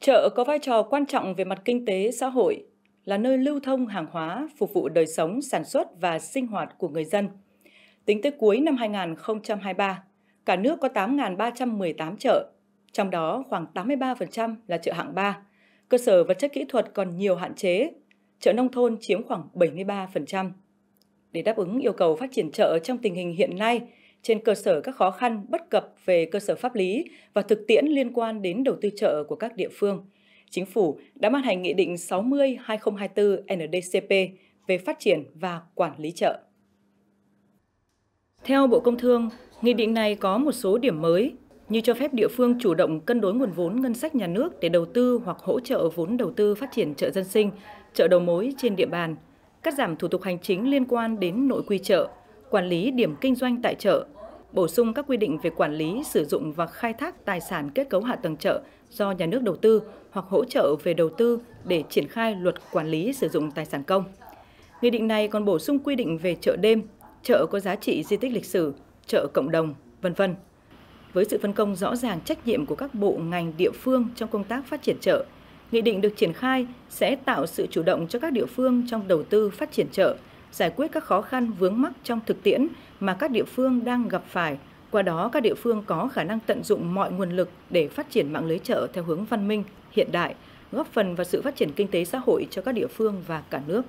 Chợ có vai trò quan trọng về mặt kinh tế, xã hội, là nơi lưu thông hàng hóa phục vụ đời sống, sản xuất và sinh hoạt của người dân. Tính tới cuối năm 2023, cả nước có 8.318 chợ, trong đó khoảng 83% là chợ hạng 3. Cơ sở vật chất kỹ thuật còn nhiều hạn chế, chợ nông thôn chiếm khoảng 73%. Để đáp ứng yêu cầu phát triển chợ trong tình hình hiện nay, trên cơ sở các khó khăn bất cập về cơ sở pháp lý và thực tiễn liên quan đến đầu tư chợ của các địa phương. Chính phủ đã ban hành Nghị định 60-2024 NDCP về phát triển và quản lý chợ. Theo Bộ Công Thương, nghị định này có một số điểm mới như cho phép địa phương chủ động cân đối nguồn vốn ngân sách nhà nước để đầu tư hoặc hỗ trợ vốn đầu tư phát triển chợ dân sinh, chợ đầu mối trên địa bàn, cắt giảm thủ tục hành chính liên quan đến nội quy chợ, quản lý điểm kinh doanh tại chợ, bổ sung các quy định về quản lý, sử dụng và khai thác tài sản kết cấu hạ tầng chợ do nhà nước đầu tư hoặc hỗ trợ về đầu tư để triển khai luật quản lý sử dụng tài sản công. Nghị định này còn bổ sung quy định về chợ đêm, chợ có giá trị di tích lịch sử, chợ cộng đồng, vân vân. Với sự phân công rõ ràng trách nhiệm của các bộ ngành địa phương trong công tác phát triển chợ, nghị định được triển khai sẽ tạo sự chủ động cho các địa phương trong đầu tư phát triển chợ giải quyết các khó khăn vướng mắc trong thực tiễn mà các địa phương đang gặp phải. Qua đó, các địa phương có khả năng tận dụng mọi nguồn lực để phát triển mạng lưới chợ theo hướng văn minh, hiện đại, góp phần vào sự phát triển kinh tế xã hội cho các địa phương và cả nước.